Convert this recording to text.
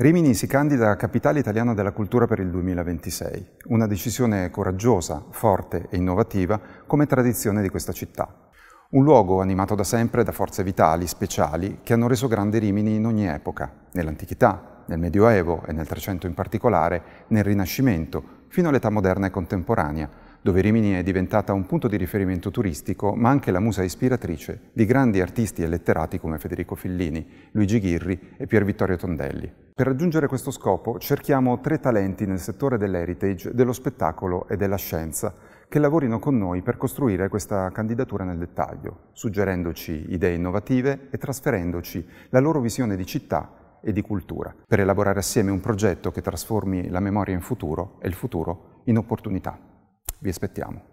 Rimini si candida a Capitale Italiana della Cultura per il 2026, una decisione coraggiosa, forte e innovativa come tradizione di questa città. Un luogo animato da sempre da forze vitali, speciali, che hanno reso grande Rimini in ogni epoca, nell'antichità, nel Medioevo e nel Trecento in particolare, nel Rinascimento, fino all'età moderna e contemporanea, dove Rimini è diventata un punto di riferimento turistico, ma anche la musa ispiratrice di grandi artisti e letterati come Federico Fillini, Luigi Ghirri e Pier Vittorio Tondelli. Per raggiungere questo scopo cerchiamo tre talenti nel settore dell'heritage, dello spettacolo e della scienza che lavorino con noi per costruire questa candidatura nel dettaglio, suggerendoci idee innovative e trasferendoci la loro visione di città e di cultura, per elaborare assieme un progetto che trasformi la memoria in futuro e il futuro in opportunità. Vi aspettiamo.